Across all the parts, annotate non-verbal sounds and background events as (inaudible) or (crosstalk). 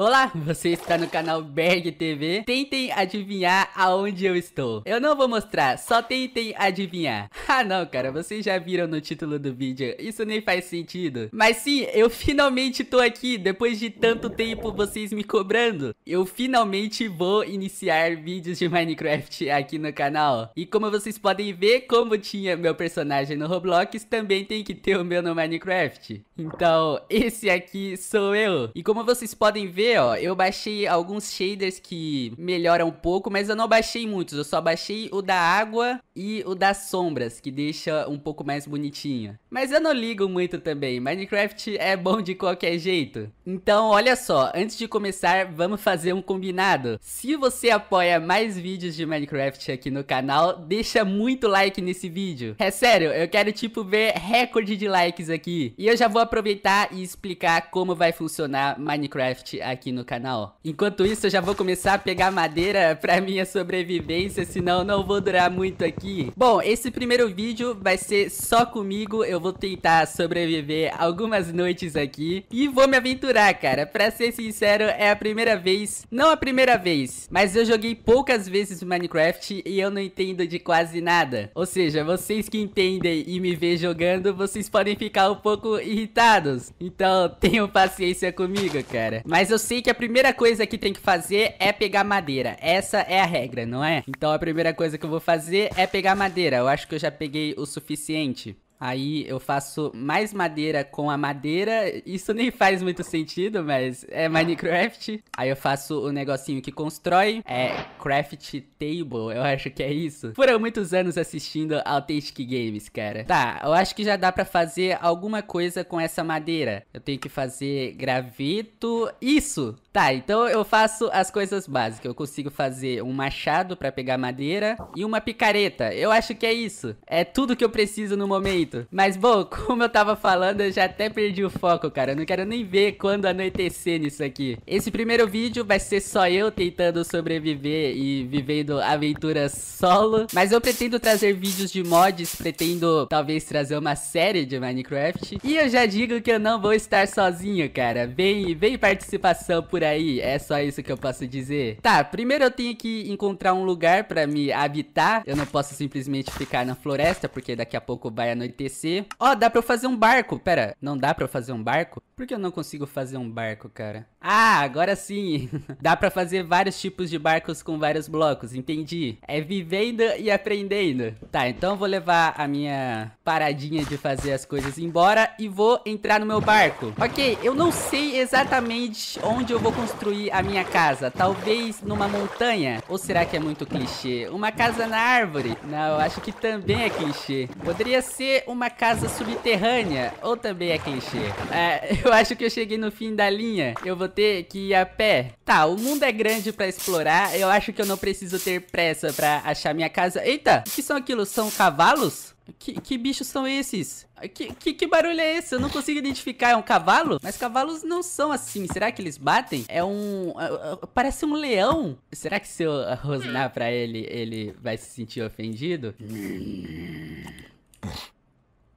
Olá, você está no canal Berg TV. Tentem adivinhar aonde eu estou. Eu não vou mostrar, só tentem adivinhar. (laughs) Ah não, cara, vocês já viram no título do vídeo, isso nem faz sentido. Mas sim, eu finalmente tô aqui, depois de tanto tempo vocês me cobrando. Eu finalmente vou iniciar vídeos de Minecraft aqui no canal. E como vocês podem ver, como tinha meu personagem no Roblox, também tem que ter o meu no Minecraft. Então, esse aqui sou eu. E como vocês podem ver, ver, ó, eu baixei alguns shaders que melhoram um pouco, mas eu não baixei muitos. Eu só baixei o da água e o das sombras, que deixa um pouco mais bonitinho. Mas eu não ligo muito também. Minecraft é bom de qualquer jeito. Então, olha só, antes de começar, vamos fazer um combinado. Se você apoia mais vídeos de Minecraft aqui no canal, deixa muito like nesse vídeo. É sério, eu quero tipo ver recorde de likes aqui. E eu já vou aproveitar e explicar como vai funcionar Minecraft aqui aqui no canal. Enquanto isso, eu já vou começar a pegar madeira pra minha sobrevivência, senão não vou durar muito aqui. Bom, esse primeiro vídeo vai ser só comigo, eu vou tentar sobreviver algumas noites aqui e vou me aventurar, cara. Pra ser sincero, é a primeira vez, não a primeira vez, mas eu joguei poucas vezes Minecraft e eu não entendo de quase nada. Ou seja, vocês que entendem e me veem jogando, vocês podem ficar um pouco irritados. Então, (laughs) tenham paciência comigo, cara. Mas eu sei que a primeira coisa que tem que fazer é pegar madeira. Essa é a regra, não é? Então a primeira coisa que eu vou fazer é pegar madeira. Eu acho que eu já peguei o suficiente. Aí eu faço mais madeira com a madeira. Isso nem faz muito sentido, mas é Minecraft. Aí eu faço o um negocinho que constrói. É Craft Table, eu acho que é isso. Foram muitos anos assistindo Authentic Games, cara. Tá, eu acho que já dá pra fazer alguma coisa com essa madeira. Eu tenho que fazer graveto. Isso! Tá, então eu faço as coisas básicas. Eu consigo fazer um machado pra pegar madeira e uma picareta. Eu acho que é isso. É tudo que eu preciso no momento. Mas, bom, (laughs) como eu tava falando, eu já até perdi o foco, cara. Eu não quero nem ver quando anoitecer nisso aqui. Esse primeiro vídeo vai ser só eu tentando sobreviver e vivendo aventuras solo. Mas eu pretendo trazer vídeos de mods, pretendo talvez trazer uma série de Minecraft. E eu já digo que eu não vou estar sozinho, cara. Vem, vem participação por aí, é só isso que eu posso dizer. Tá, primeiro eu tenho que encontrar um lugar pra me habitar. Eu não posso simplesmente ficar na floresta, porque daqui a pouco vai anoitecer Ó, oh, dá pra eu fazer um barco. Pera, não dá pra eu fazer um barco? Por que eu não consigo fazer um barco, cara? Ah, agora sim! (laughs) Dá para fazer vários tipos de barcos com vários blocos, entendi. É vivendo e aprendendo. Tá, então vou levar a minha paradinha de fazer as coisas embora e vou entrar no meu barco. Ok, eu não sei exatamente onde eu vou construir a minha casa. Talvez numa montanha? Ou será que é muito clichê? Uma casa na árvore? Não, acho que também é clichê. Poderia ser uma casa subterrânea, ou também é clichê. É, (laughs) eu acho que eu cheguei no fim da linha. Eu vou ter que ir a pé. Tá, o mundo é grande pra explorar, eu acho que eu não preciso ter pressa pra achar minha casa. Eita, o que são aquilo? São cavalos? Que, que bichos são esses? Que, que, que, barulho é esse? Eu não consigo identificar. É um cavalo? Mas cavalos não são assim. Será que eles batem? É um... É, é, parece um leão. Será que se eu rosnar pra ele, ele vai se sentir ofendido?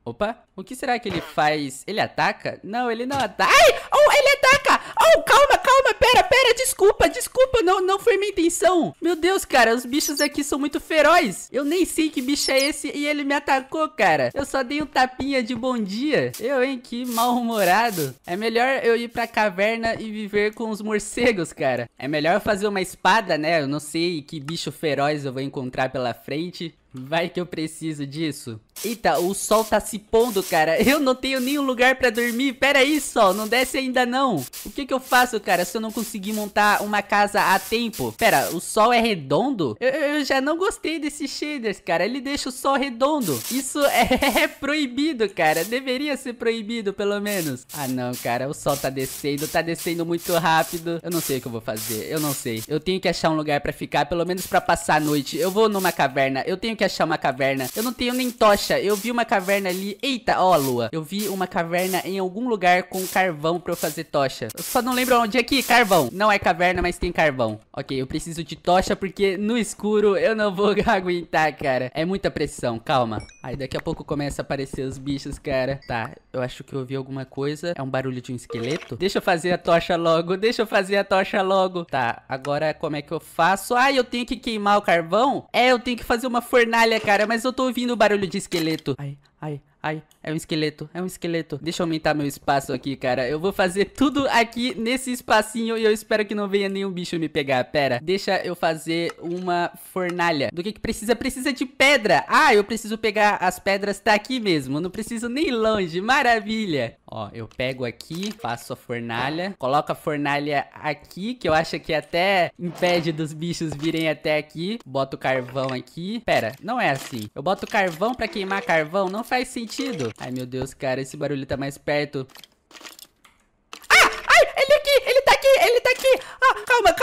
Opa, o que será que ele faz? Ele ataca? Não, ele não ataca. Ai! Oh, ele ataca! Não, calma, calma, pera, pera, desculpa, desculpa, não, não foi minha intenção. Meu Deus, cara, os bichos aqui são muito feroz. Eu nem sei que bicho é esse e ele me atacou, cara. Eu só dei um tapinha de bom dia. Eu, hein, que mal-humorado. É melhor eu ir pra caverna e viver com os morcegos, cara. É melhor eu fazer uma espada, né? Eu não sei que bicho feroz eu vou encontrar pela frente. Vai que eu preciso disso. Eita, o sol tá se pondo, cara. Eu não tenho nenhum lugar pra dormir. Pera aí, sol. Não desce ainda, não. O que que eu faço, cara, se eu não conseguir montar uma casa a tempo? Pera, o sol é redondo? Eu, eu já não gostei desses shaders, cara. Ele deixa o sol redondo. Isso (laughs) é, é proibido, cara. Deveria ser proibido, pelo menos. Ah, não, cara. O sol tá descendo. Tá descendo muito rápido. Eu não sei o que eu vou fazer. Eu não sei. Eu tenho que achar um lugar pra ficar, pelo menos pra passar a noite. Eu vou numa caverna. Eu tenho que achar uma caverna. Eu não tenho nem tocha eu vi uma caverna ali. Eita, ó a lua. Eu vi uma caverna em algum lugar com carvão pra eu fazer tocha. Eu só não lembro onde é que carvão. Não é caverna, mas tem carvão. Ok, eu preciso de tocha porque no escuro eu não vou (laughs) aguentar, cara. É muita pressão, calma. Aí daqui a pouco começa a aparecer os bichos, cara. Tá, eu acho que eu ouvi alguma coisa. É um barulho de um esqueleto? Deixa eu fazer a tocha logo, deixa eu fazer a tocha logo. Tá, agora como é que eu faço? Ah, eu tenho que queimar o carvão? É, eu tenho que fazer uma fornalha, cara, mas eu tô ouvindo o barulho de esqueleto esqueleto. Ai, ai, ai, é um esqueleto, é um esqueleto. Deixa eu aumentar meu espaço aqui, cara. Eu vou fazer tudo aqui nesse espacinho e eu espero que não venha nenhum bicho me pegar. Pera, deixa eu fazer uma fornalha. Do que que precisa? Precisa de pedra. Ah, eu preciso pegar as pedras, tá aqui mesmo. Não preciso nem longe, maravilha. Ó, eu pego aqui, faço a fornalha, coloco a fornalha aqui, que eu acho que até impede dos bichos virem até aqui. Boto carvão aqui. Pera, não é assim. Eu boto carvão pra queimar carvão, não faz sentido. Ai, meu Deus, cara, esse barulho tá mais perto.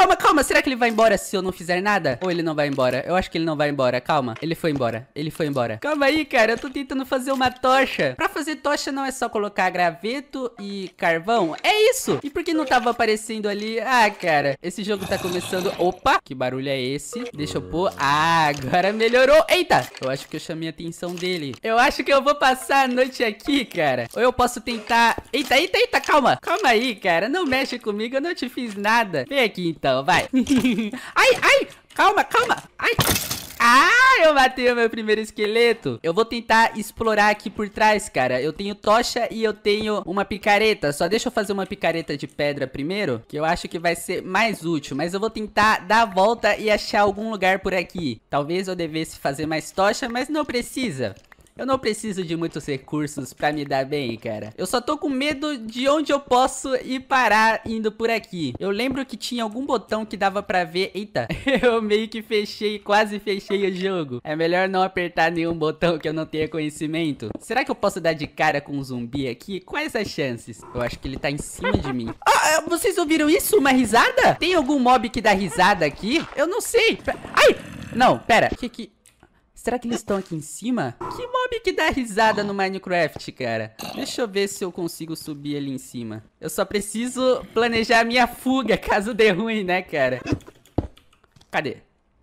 calma, calma. Será que ele vai embora se eu não fizer nada? Ou ele não vai embora? Eu acho que ele não vai embora. Calma. Ele foi embora. Ele foi embora. Calma aí, cara. Eu tô tentando fazer uma tocha. Pra fazer tocha não é só colocar graveto e carvão. É isso. E por que não tava aparecendo ali? Ah, cara. Esse jogo tá começando... Opa! Que barulho é esse? Deixa eu pôr... Ah, agora melhorou. Eita! Eu acho que eu chamei a atenção dele. Eu acho que eu vou passar a noite aqui, cara. Ou eu posso tentar... Eita, eita, eita. Calma. Calma aí, cara. Não mexe comigo. Eu não te fiz nada. Vem aqui, então vai. (laughs) ai, ai, calma, calma. Ai. Ah, eu matei o meu primeiro esqueleto. Eu vou tentar explorar aqui por trás, cara. Eu tenho tocha e eu tenho uma picareta. Só deixa eu fazer uma picareta de pedra primeiro, que eu acho que vai ser mais útil. Mas eu vou tentar dar a volta e achar algum lugar por aqui. Talvez eu devesse fazer mais tocha, mas não precisa. Eu não preciso de muitos recursos pra me dar bem, cara. Eu só tô com medo de onde eu posso ir parar indo por aqui. Eu lembro que tinha algum botão que dava pra ver... Eita, (laughs) eu meio que fechei, quase fechei o jogo. É melhor não apertar nenhum botão que eu não tenha conhecimento. Será que eu posso dar de cara com um zumbi aqui? Quais as chances? Eu acho que ele tá em cima de mim. (laughs) Ah, é, vocês ouviram isso? Uma risada? Tem algum mob que dá risada aqui? Eu não sei. Ai! Não, pera. O que que... Será que eles estão aqui em cima? Que mob que dá risada no Minecraft, cara? Deixa eu ver se eu consigo subir ali em cima. Eu só preciso planejar a minha fuga, (laughs) caso dê ruim, né, cara? Cadê?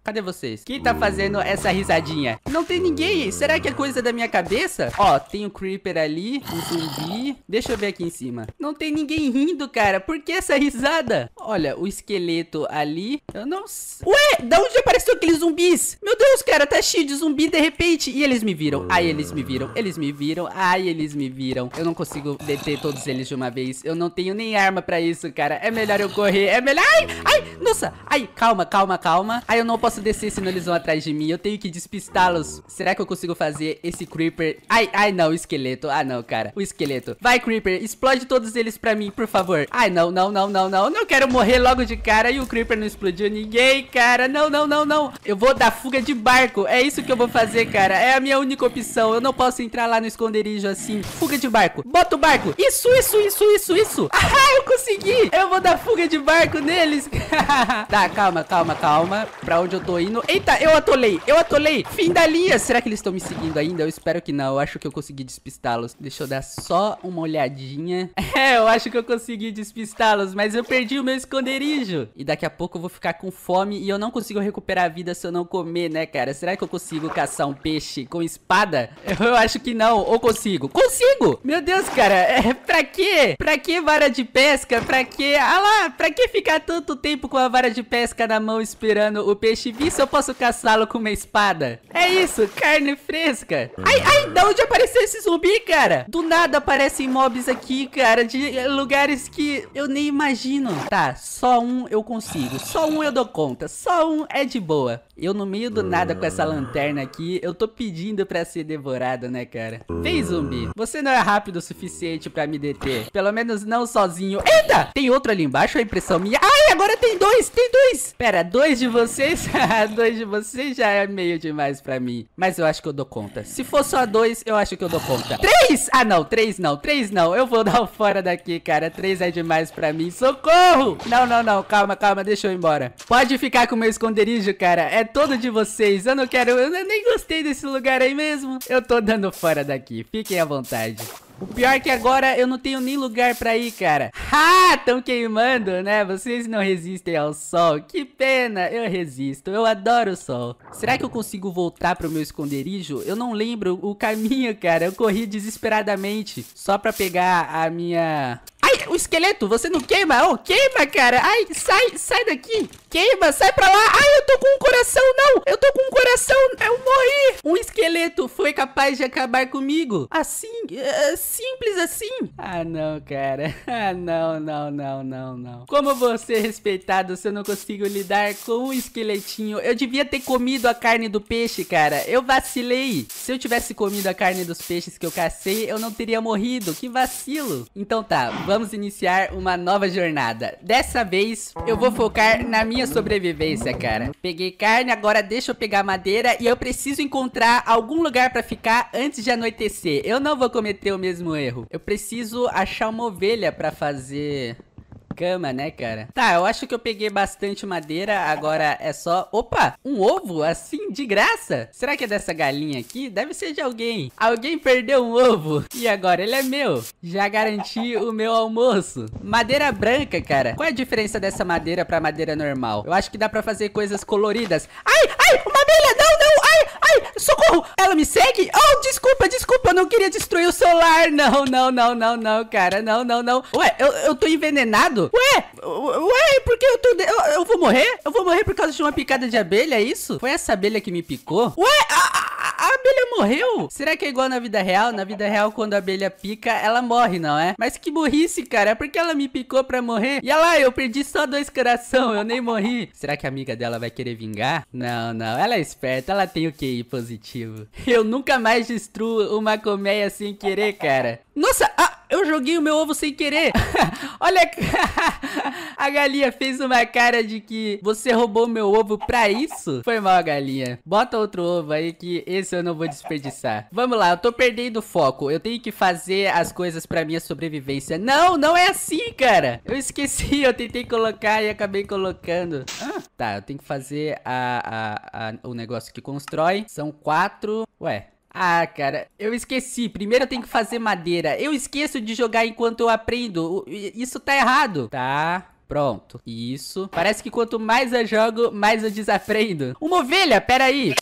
Cadê vocês? Quem tá fazendo essa risadinha? Não tem ninguém. Será que é coisa da minha cabeça? Ó, tem um creeper ali, um zumbi. Deixa eu ver aqui em cima. Não tem ninguém rindo, cara. Por que essa risada? Olha, o esqueleto ali. Eu não sei. Ué, da onde apareceu aqueles zumbis? Meu Deus, cara, tá cheio de zumbi de repente. E eles me viram. Ai, eles me viram. Eles me viram. Ai, eles me viram. Eu não consigo deter todos eles de uma vez. Eu não tenho nem arma pra isso, cara. É melhor eu correr. É melhor... Ai, ai, nossa. Ai, calma, calma, calma. Ai, eu não posso posso descer se eles vão atrás de mim. Eu tenho que despistá-los. Será que eu consigo fazer esse Creeper? Ai, ai não, o esqueleto. Ah não, cara, o esqueleto. Vai, Creeper, explode todos eles pra mim, por favor. Ai não, não, não, não, não. Não quero morrer logo de cara e o Creeper não explodiu ninguém, cara. Não, não, não, não. Eu vou dar fuga de barco. É isso que eu vou fazer, cara. É a minha única opção. Eu não posso entrar lá no esconderijo assim. Fuga de barco. Bota o barco. Isso, isso, isso, isso, isso. (laughs) Ah, eu consegui. Eu vou dar fuga de barco neles. (laughs) tá, calma, calma, calma. Pra onde eu tô indo. Eita, eu atolei, eu atolei. Fim da linha. Será que eles estão me seguindo ainda? Eu espero que não. Eu acho que eu consegui despistá-los. Deixa eu dar só uma olhadinha. (laughs) É, eu acho que eu consegui despistá-los, mas eu perdi o meu esconderijo. E daqui a pouco eu vou ficar com fome e eu não consigo recuperar a vida se eu não comer, né, cara? Será que eu consigo caçar um peixe com espada? (laughs) Eu acho que não. Ou consigo? Consigo! Meu Deus, cara. É, pra quê? Pra que vara de pesca? Pra que? Ah lá, pra que ficar tanto tempo com a vara de pesca na mão esperando o peixe isso, eu posso caçá-lo com uma espada. É isso, carne fresca. Ai, ai, da onde apareceu esse zumbi, cara? Do nada aparecem mobs aqui, cara, de lugares que eu nem imagino. Tá, só um eu consigo, só um eu dou conta, só um é de boa. Eu, no meio do nada com essa lanterna aqui, eu tô pedindo pra ser devorado, né, cara? Vem, zumbi. Você não é rápido o suficiente pra me deter. Pelo menos não sozinho. Eita! Tem outro ali embaixo, a impressão minha. Ai, agora tem dois, tem dois! Pera, dois de vocês? (laughs) dois de vocês já é meio demais pra mim. Mas eu acho que eu dou conta. Se for só dois, eu acho que eu dou conta. Três! Ah, não, três não, três não. Eu vou dar o fora daqui, cara. Três é demais pra mim. Socorro! Não, não, não. Calma, calma. Deixa eu ir embora. Pode ficar com o meu esconderijo, cara. É todo de vocês. Eu não quero, eu nem gostei desse lugar aí mesmo. Eu tô dando fora daqui. Fiquem à vontade. O pior é que agora eu não tenho nem lugar pra ir, cara. Ah, tão queimando, né? Vocês não resistem ao sol. Que pena, eu resisto. Eu adoro o sol. Será que eu consigo voltar pro meu esconderijo? Eu não lembro o caminho, cara. Eu corri desesperadamente só pra pegar a minha... Ai, o esqueleto, você não queima? Oh, queima, cara. Ai, sai, sai daqui. Queima, sai pra lá. Ai, eu tô com um coração, não. Eu tô com um coração, eu morri. Um esqueleto foi capaz de acabar comigo. Assim, assim simples assim? Ah, não, cara. (laughs) Ah, não, não, não, não, não. Como você respeitado se eu não consigo lidar com o esqueletinho? Eu devia ter comido a carne do peixe, cara. Eu vacilei. Se eu tivesse comido a carne dos peixes que eu cacei, eu não teria morrido. Que vacilo. Então tá, vamos iniciar uma nova jornada. Dessa vez, eu vou focar na minha sobrevivência, cara. Peguei carne, agora deixa eu pegar madeira e eu preciso encontrar algum lugar pra ficar antes de anoitecer. Eu não vou cometer o mesmo mesmo erro. Eu preciso achar uma ovelha para fazer cama, né, cara? Tá, eu acho que eu peguei bastante madeira, agora é só... Opa, um ovo, assim, de graça? Será que é dessa galinha aqui? Deve ser de alguém. Alguém perdeu um ovo. E agora, ele é meu. Já garanti o meu almoço. Madeira branca, cara. Qual é a diferença dessa madeira pra madeira normal? Eu acho que dá pra fazer coisas coloridas. Ai, ai, uma abelha, não, não, ai, ai, socorro. Ela me segue? Oh, desculpa, desculpa, eu não queria destruir o celular. Não, não, não, não, não, cara, não, não, não. Ué, eu, eu tô envenenado? Ué? Ué, por que eu tô... De... Eu, eu, vou morrer? Eu vou morrer por causa de uma picada de abelha, é isso? Foi essa abelha que me picou? Ué, a, a, a abelha morreu? Será que é igual na vida real? Na vida real, quando a abelha pica, ela morre, não é? Mas que burrice, cara. É porque ela me picou pra morrer. E olha lá, eu perdi só dois coração, eu nem morri. Será que a amiga dela vai querer vingar? Não, não. Ela é esperta, ela tem o QI positivo. Eu nunca mais destruo uma colmeia sem querer, cara. Nossa, a, eu joguei o meu ovo sem querer. (laughs) Olha, (laughs) a galinha fez uma cara de que você roubou meu ovo pra isso. Foi mal, galinha. Bota outro ovo aí que esse eu não vou desperdiçar. Vamos lá, eu tô perdendo o foco. Eu tenho que fazer as coisas pra minha sobrevivência. Não, não é assim, cara. Eu esqueci, (laughs) eu tentei colocar e acabei colocando. Ah, tá, eu tenho que fazer a, a, a, o negócio que constrói. São quatro... Ué, ah, cara, eu esqueci. Primeiro eu tenho que fazer madeira. Eu esqueço de jogar enquanto eu aprendo. Isso tá errado. Tá, Pronto. Isso. Parece que quanto mais eu jogo, mais eu desaprendo. Uma ovelha, peraí.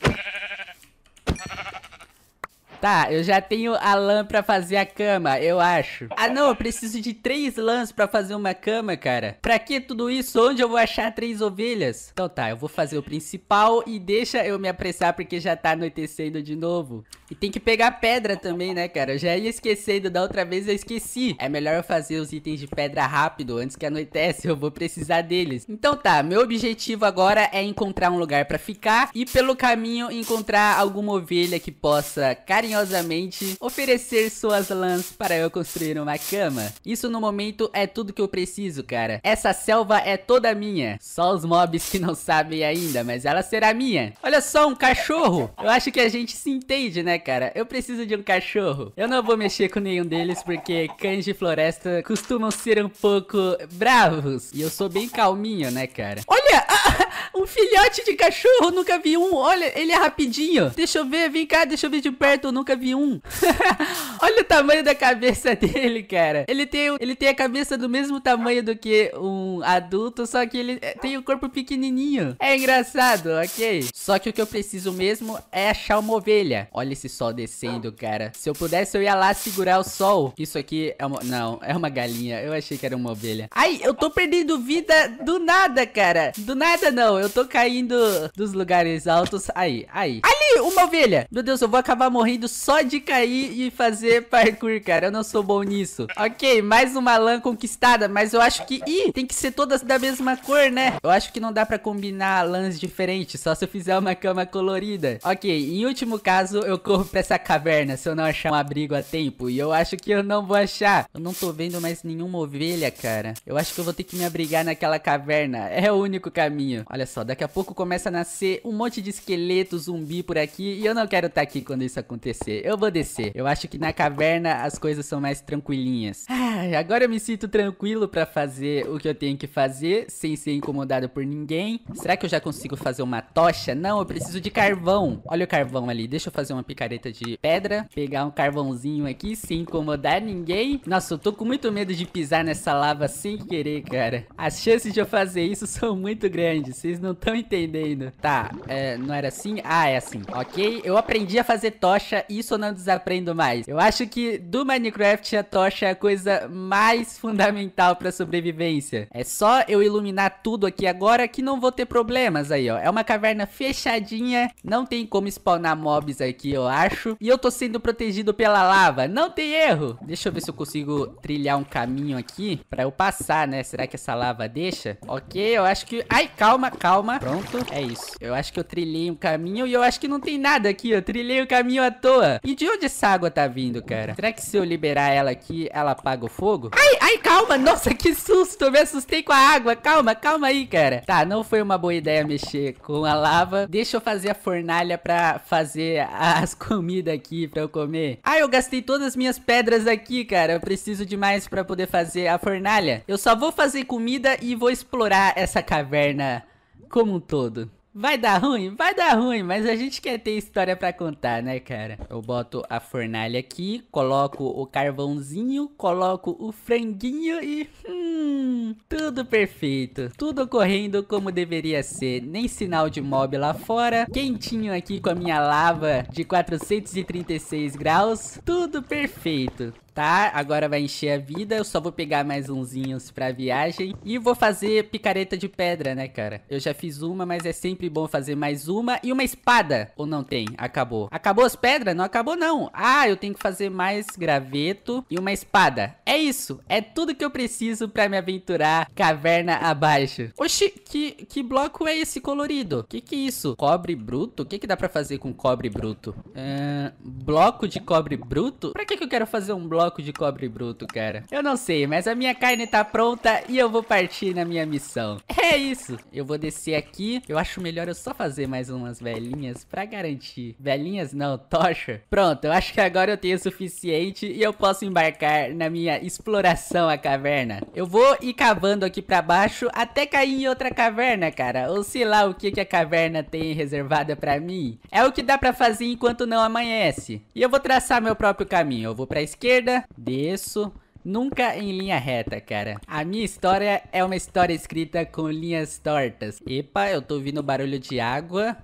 Tá, eu já tenho a lã pra fazer a cama, eu acho. Ah, não, eu preciso de três lãs pra fazer uma cama, cara. Pra que tudo isso? Onde eu vou achar três ovelhas? Então tá, eu vou fazer o principal e deixa eu me apressar porque já tá anoitecendo de novo. E tem que pegar pedra também, né, cara? Eu já ia esquecendo, da outra vez eu esqueci. É melhor eu fazer os itens de pedra rápido, antes que anoitece, eu vou precisar deles. Então tá, meu objetivo agora é encontrar um lugar pra ficar e pelo caminho encontrar alguma ovelha que possa carinhar carinhosamente oferecer suas lãs para eu construir uma cama. Isso no momento é tudo que eu preciso, cara. Essa selva é toda minha. Só os mobs que não sabem ainda, mas ela será minha. Olha só, um cachorro. Eu acho que a gente se entende, né, cara? Eu preciso de um cachorro. Eu não vou mexer com nenhum deles porque cães de floresta costumam ser um pouco bravos. E eu sou bem calminho, né, cara? Olha! (laughs) Ah, um filhote de cachorro, nunca vi um. Olha, ele é rapidinho. Deixa eu ver, vem cá, deixa eu ver de perto. Não nunca vi um. (laughs) Olha o tamanho da cabeça (laughs) dele, cara. Ele tem, ele tem a cabeça do mesmo tamanho do que um adulto, só que ele é, tem o um corpo pequenininho. É engraçado, ok? Só que o que eu preciso mesmo é achar uma ovelha. Olha esse sol descendo, cara. Se eu pudesse, eu ia lá segurar o sol. Isso aqui é uma... Não, é uma galinha. Eu achei que era uma ovelha. Ai, eu tô perdendo vida do nada, cara. Do nada, não. Eu tô caindo dos lugares altos. Aí, aí. Ali, uma ovelha. Meu Deus, eu vou acabar morrendo só de cair e fazer parkour, cara. Eu não sou bom nisso. Ok, mais uma lã conquistada, mas eu acho que... Ih, tem que ser todas da mesma cor, né? Eu acho que não dá pra combinar lãs diferentes, só se eu fizer uma cama colorida. Ok, em último caso, eu corro pra essa caverna se eu não achar um abrigo a tempo. E eu acho que eu não vou achar. Eu não tô vendo mais nenhuma ovelha, cara. Eu acho que eu vou ter que me abrigar naquela caverna. É o único caminho. Olha só, daqui a pouco começa a nascer um monte de esqueleto zumbi por aqui. E eu não quero estar tá aqui quando isso acontecer descer, eu vou descer. Eu acho que na caverna as coisas são mais tranquilinhas. Ah, agora eu me sinto tranquilo pra fazer o que eu tenho que fazer, sem ser incomodado por ninguém. Será que eu já consigo fazer uma tocha? Não, eu preciso de carvão. Olha o carvão ali, deixa eu fazer uma picareta de pedra, pegar um carvãozinho aqui, sem incomodar ninguém. Nossa, eu tô com muito medo de pisar nessa lava sem querer, cara. As chances de eu fazer isso (laughs) são muito grandes, vocês não estão entendendo. Tá, é, não era assim? Ah, é assim. Ok, eu aprendi a fazer tocha isso eu não desaprendo mais. Eu acho que do Minecraft a tocha é a coisa mais fundamental pra sobrevivência. É só eu iluminar tudo aqui agora que não vou ter problemas aí, ó. É uma caverna fechadinha, não tem como spawnar mobs aqui, eu acho. E eu tô sendo protegido pela lava, não tem erro. Deixa eu ver se eu consigo trilhar um caminho aqui pra eu passar, né? Será que essa lava deixa? Ok, eu acho que... Ai, calma, calma. Pronto, é isso. Eu acho que eu trilhei um caminho e eu acho que não tem nada aqui, ó. Trilhei o caminho à toa pessoa. E de onde essa água tá vindo, cara? Será que se eu liberar ela aqui, ela apaga o fogo? Ai, ai, calma. Nossa, que susto. Eu me assustei com a água. Calma, calma aí, cara. Tá, não foi uma boa ideia mexer com a lava. Deixa eu fazer a fornalha pra fazer as (laughs) comidas aqui pra eu comer. Ai, eu gastei todas as minhas pedras aqui, cara. Eu preciso de mais pra poder fazer a fornalha. Eu só vou fazer comida e vou explorar essa caverna como um todo. Vai dar ruim? Vai dar ruim, mas a gente quer ter história para contar, né, cara? Eu boto a fornalha aqui, coloco o carvãozinho, coloco o franguinho e... Hum, tudo perfeito. Tudo correndo como deveria ser. Nem sinal de mob lá fora. Quentinho aqui com a minha lava de 436 graus. Tudo perfeito tá? Agora vai encher a vida, eu só vou pegar mais unzinhos pra viagem. E vou fazer picareta de pedra, né, cara? Eu já fiz uma, mas é sempre bom fazer mais uma. E uma espada, ou não tem? Acabou. Acabou as pedras? Não acabou, não. Ah, eu tenho que fazer mais graveto e uma espada. É isso, é tudo que eu preciso pra me aventurar caverna abaixo. Oxi, que, que bloco é esse colorido? Que que é isso? Cobre bruto? O que que dá pra fazer com cobre bruto? Uh, bloco de cobre bruto? Pra que que eu quero fazer um bloco? bloco de cobre bruto, cara. Eu não sei, mas a minha carne tá pronta e eu vou partir na minha missão. É isso. Eu vou descer aqui. Eu acho melhor eu só fazer mais umas velhinhas pra garantir. Velhinhas não, tocha. Pronto, eu acho que agora eu tenho o suficiente e eu posso embarcar na minha exploração à caverna. Eu vou ir cavando aqui pra baixo até cair em outra caverna, cara. Ou sei lá o que, que a caverna tem reservada pra mim. É o que dá pra fazer enquanto não amanhece. E eu vou traçar meu próprio caminho. Eu vou pra esquerda, esquerda, desço, Nunca em linha reta, cara. A minha história é uma história escrita com linhas tortas. Epa, eu tô ouvindo barulho de água.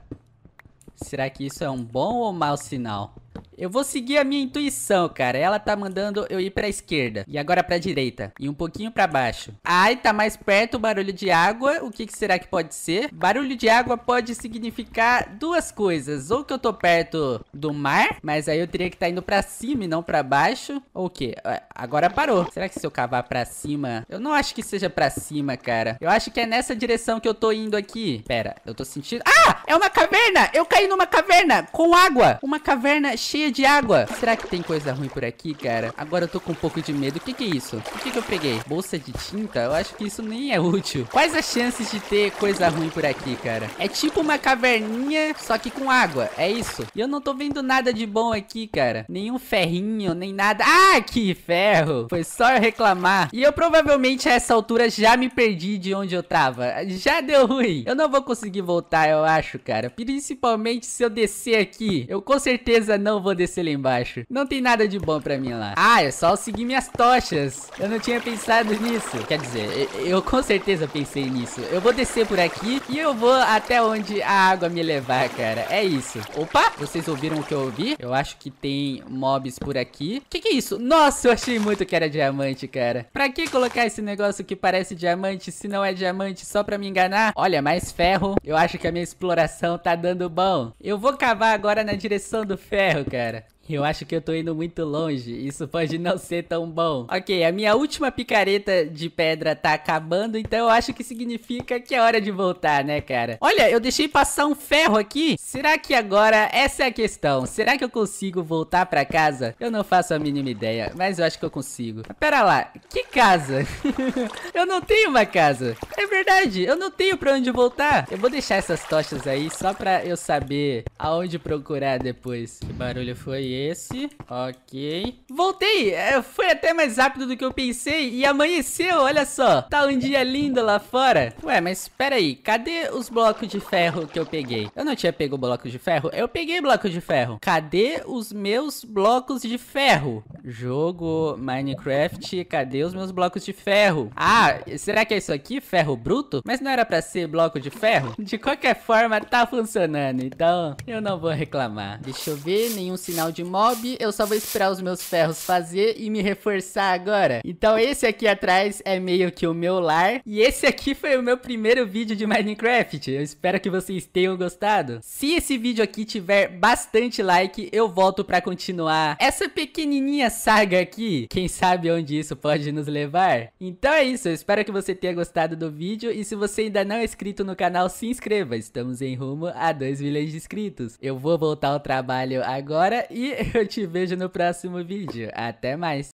Será que isso é um bom ou mau sinal? Eu vou seguir a minha intuição, cara. Ela tá mandando eu ir pra esquerda. E agora pra direita. E um pouquinho pra baixo. Ai, tá mais perto o barulho de água. O que, que será que pode ser? Barulho de água pode significar duas coisas. Ou que eu tô perto do mar, mas aí eu teria que estar tá indo pra cima e não pra baixo. Ou o quê? É, agora parou. Será que se eu cavar pra cima... Eu não acho que seja pra cima, cara. Eu acho que é nessa direção que eu tô indo aqui. Pera, eu tô sentindo... Ah! É uma caverna! Eu caí numa caverna com água! Uma caverna cheia cheia de água. Será que tem coisa ruim por aqui, cara? Agora eu tô com um pouco de medo. O que que é isso? O que que eu peguei? Bolsa de tinta? Eu acho que isso nem é útil. Quais as chances de ter coisa ruim por aqui, cara? É tipo uma caverninha, só que com água. É isso. E eu não tô vendo nada de bom aqui, cara. Nenhum ferrinho, nem nada. Ah, que ferro! Foi só eu reclamar. E eu provavelmente a essa altura já me perdi de onde eu tava. Já deu ruim. Eu não vou conseguir voltar, eu acho, cara. Principalmente se eu descer aqui. Eu com certeza não não vou descer lá embaixo. Não tem nada de bom pra mim lá. Ah, é só seguir minhas tochas. Eu não tinha pensado nisso. Quer dizer, eu, eu com certeza pensei nisso. Eu vou descer por aqui e eu vou até onde a água me levar, cara. É isso. Opa, vocês ouviram o que eu ouvi? Eu acho que tem mobs por aqui. Que que é isso? Nossa, eu achei muito que era diamante, cara. Pra que colocar esse negócio que parece diamante se não é diamante só pra me enganar? Olha, mais ferro. Eu acho que a minha exploração tá dando bom. Eu vou cavar agora na direção do ferro cara. Eu acho que eu tô indo muito longe. Isso pode não ser tão bom. Ok, a minha última picareta de pedra tá acabando, então eu acho que significa que é hora de voltar, né, cara? Olha, eu deixei passar um ferro aqui. Será que agora essa é a questão? Será que eu consigo voltar pra casa? Eu não faço a mínima ideia, mas eu acho que eu consigo. Pera lá, que casa? (laughs) eu não tenho uma casa. É verdade, eu não tenho pra onde voltar. Eu vou deixar essas tochas aí só pra eu saber aonde procurar depois. Que barulho foi esse? esse. Ok. Voltei. É, foi até mais rápido do que eu pensei e amanheceu, olha só. Tá um dia lindo lá fora. Ué, mas espera aí. Cadê os blocos de ferro que eu peguei? Eu não tinha pego bloco de ferro? Eu peguei bloco de ferro. Cadê os meus blocos de ferro? Jogo Minecraft, cadê os meus blocos de ferro? Ah, será que é isso aqui? Ferro bruto? Mas não era pra ser bloco de ferro? De qualquer forma, tá funcionando, então eu não vou reclamar. Deixa eu ver, nenhum sinal de de mob, eu só vou esperar os meus ferros fazer e me reforçar agora. Então esse aqui atrás é meio que o meu lar. E esse aqui foi o meu primeiro vídeo de Minecraft. Eu espero que vocês tenham gostado. Se esse vídeo aqui tiver bastante like, eu volto pra continuar essa pequenininha saga aqui. Quem sabe onde isso pode nos levar. Então é isso, eu espero que você tenha gostado do vídeo. E se você ainda não é inscrito no canal, se inscreva. Estamos em rumo a 2 milhões de inscritos. Eu vou voltar ao trabalho agora e (laughs) eu te vejo no próximo vídeo. Até mais!